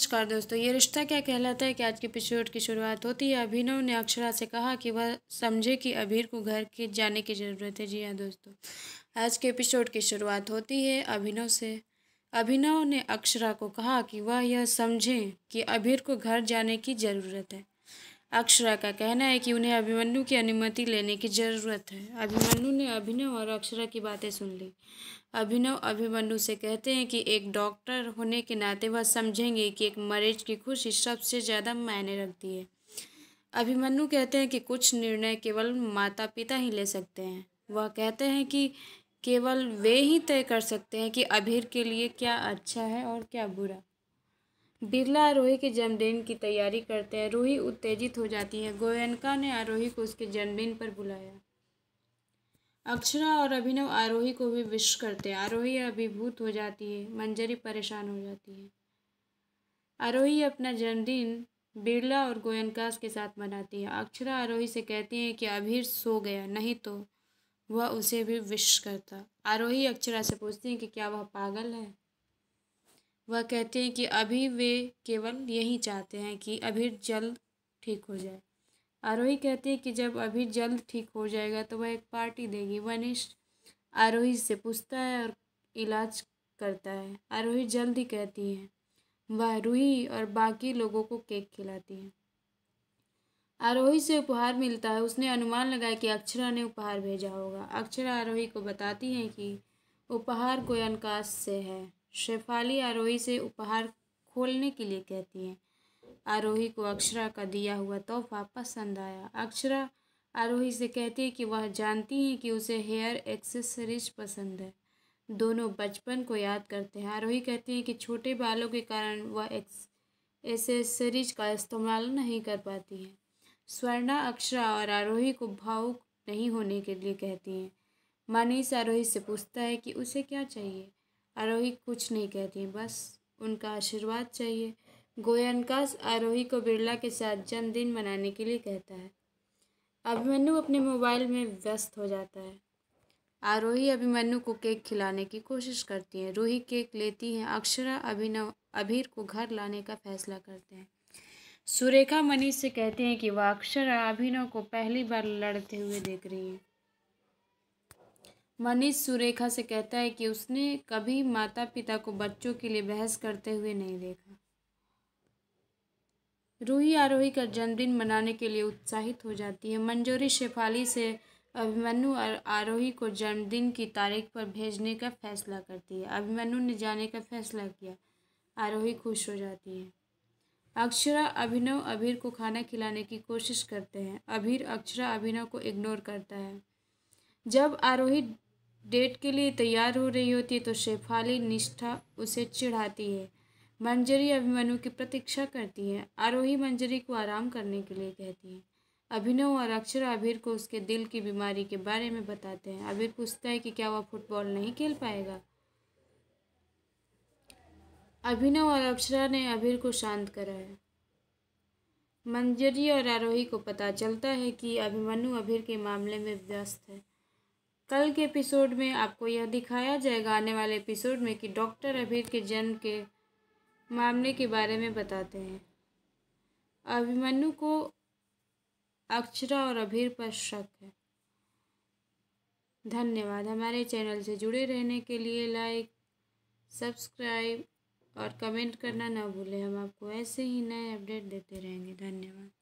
नमस्कार दोस्तों ये रिश्ता क्या कहलाता है कि आज के एपिसोड की शुरुआत होती है अभिनव ने अक्षरा से कहा कि वह समझे कि अभीर को घर के जाने की ज़रूरत है जी हाँ दोस्तों आज के एपिसोड की शुरुआत होती है अभिनव से अभिनव ने अक्षरा को कहा कि वह यह समझें कि अभीर को घर जाने की ज़रूरत है अक्षरा का कहना है कि उन्हें अभिमन्यु की अनुमति लेने की ज़रूरत है अभिमन्यु ने अभिनव और अक्षरा की बातें सुन ली अभिनव अभिमन्यु से कहते हैं कि एक डॉक्टर होने के नाते वह समझेंगे कि एक मरीज की खुशी सबसे ज़्यादा मायने रखती है अभिमन्यु कहते हैं कि कुछ निर्णय केवल माता पिता ही ले सकते हैं वह कहते हैं कि केवल वे ही तय कर सकते हैं कि अभीर के लिए क्या अच्छा है और क्या बुरा बिरला आरोही के जन्मदिन की तैयारी करते हैं रूही उत्तेजित हो जाती है गोयनका ने आरोही को उसके जन्मदिन पर बुलाया अक्षरा और अभिनव आरोही को भी विश करते हैं आरोही अभिभूत हो जाती है मंजरी परेशान हो जाती है आरोही अपना जन्मदिन बिरला और गोयनकास के साथ मनाती है अक्षरा आरोही से कहती है कि अभीर सो गया नहीं तो वह उसे भी विश करता आरोही अक्षरा से पूछती है कि क्या वह पागल है वह कहते हैं कि अभी वे केवल यही चाहते हैं कि अभी जल्द ठीक हो जाए आरोही कहते हैं कि जब अभी जल्द ठीक हो जाएगा तो वह एक पार्टी देगी वनिष्ठ आरोही से पूछता है और इलाज करता है आरोही जल्द ही कहती है वह रूही और बाकी लोगों को केक खिलाती है आरोही से उपहार मिलता है उसने अनुमान लगाया कि अक्षरा ने उपहार भेजा होगा अक्षरा आरोही को बताती हैं कि उपहार कोई अनकाश से है शेफाली आरोही से उपहार खोलने के लिए कहती हैं आरोही को अक्षरा का दिया हुआ तोहफा पसंद आया अक्षरा आरोही से कहती है कि वह जानती हैं कि उसे हेयर एक्सेसरीज पसंद है दोनों बचपन को याद करते हैं आरोही कहती हैं कि छोटे बालों के कारण वह एक्सेसरीज का इस्तेमाल नहीं कर पाती है स्वर्णा अक्षरा और आरोही को भावुक नहीं होने के लिए कहती हैं मनीष आरोही से पूछता है कि उसे क्या चाहिए आरोही कुछ नहीं कहती बस उनका आशीर्वाद चाहिए गोयनकास आरोही को बिरला के साथ जन्मदिन मनाने के लिए कहता है अभिमन्यु अपने मोबाइल में व्यस्त हो जाता है आरोही अभिमन्यु को केक खिलाने की कोशिश करती है रूही केक लेती है अक्षरा अभिनव अभीर को घर लाने का फैसला करते हैं सुरेखा मनीष से कहते हैं कि वह अक्षरा अभिनव को पहली बार लड़ते हुए देख रही हैं मनीष सुरेखा से कहता है कि उसने कभी माता पिता को बच्चों के लिए बहस करते हुए नहीं देखा रूही आरोही का जन्मदिन मनाने के लिए उत्साहित हो जाती है मंजूरी शेफाली से अभिमनु और आरोही को जन्मदिन की तारीख पर भेजने का फैसला करती है अभिमनु ने जाने का फैसला किया आरोही खुश हो जाती है अक्षरा अभिनव अभीर को खाना खिलाने की कोशिश करते हैं अभीर अक्षरा अभिनव को इग्नोर करता है जब आरोही डेट के लिए तैयार हो रही होती है तो शेफाली निष्ठा उसे चिढ़ाती है मंजरी अभिमनु की प्रतीक्षा करती है आरोही मंजरी को आराम करने के लिए कहती है अभिनव और अक्षर आबिर को उसके दिल की बीमारी के बारे में बताते हैं आबिर पूछता है कि क्या वह फुटबॉल नहीं खेल पाएगा अभिनव और अक्षरा ने अभिर को शांत करा है मंजरी और आरोही को पता चलता है कि अभिमनु अभिर के मामले में व्यस्त है कल के एपिसोड में आपको यह दिखाया जाएगा आने वाले एपिसोड में कि डॉक्टर अभीर के जन्म के मामले के बारे में बताते हैं अभिमन्यु को अक्षरा और अभीर पर शक है धन्यवाद हमारे चैनल से जुड़े रहने के लिए लाइक सब्सक्राइब और कमेंट करना ना भूलें हम आपको ऐसे ही नए अपडेट देते रहेंगे धन्यवाद